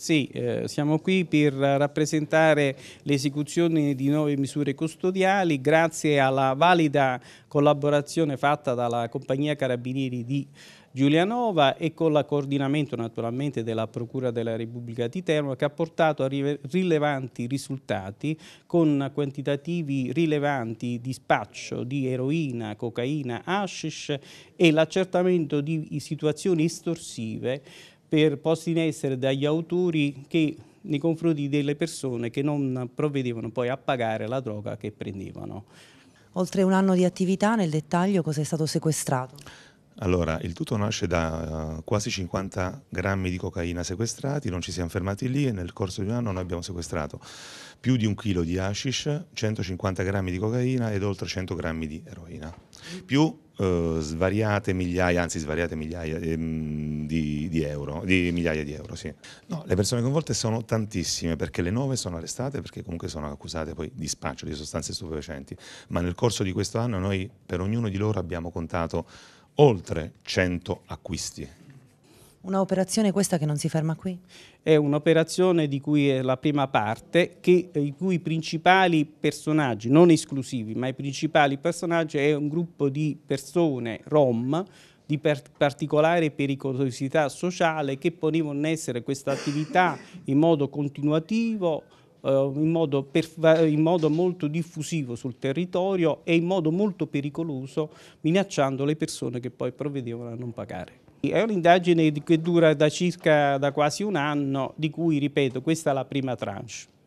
Sì, eh, siamo qui per rappresentare l'esecuzione di nuove misure custodiali grazie alla valida collaborazione fatta dalla Compagnia Carabinieri di Giulianova e con l'accoordinamento naturalmente della Procura della Repubblica di Termo che ha portato a rilevanti risultati con quantitativi rilevanti di spaccio di eroina, cocaina, hashish e l'accertamento di situazioni estorsive per, posti in essere dagli autori che, nei confronti delle persone che non provvedevano poi a pagare la droga che prendevano. Oltre un anno di attività, nel dettaglio cosa è stato sequestrato? Allora, il tutto nasce da uh, quasi 50 grammi di cocaina sequestrati, non ci siamo fermati lì e nel corso di un anno noi abbiamo sequestrato più di un chilo di hashish, 150 grammi di cocaina ed oltre 100 grammi di eroina, più uh, svariate migliaia, anzi svariate migliaia ehm, di, di, euro, di migliaia di euro, sì. No, le persone coinvolte sono tantissime perché le nove sono arrestate perché comunque sono accusate poi di spaccio di sostanze stupefacenti, ma nel corso di questo anno noi per ognuno di loro abbiamo contato oltre 100 acquisti. Un'operazione questa che non si ferma qui? È un'operazione di cui è la prima parte, che, eh, i cui principali personaggi, non esclusivi, ma i principali personaggi è un gruppo di persone rom di per particolare pericolosità sociale che ponevano in essere questa attività in modo continuativo, eh, in modo, per, in modo molto diffusivo sul territorio e in modo molto pericoloso minacciando le persone che poi provvedevano a non pagare. È un'indagine che dura da circa da quasi un anno, di cui, ripeto, questa è la prima tranche.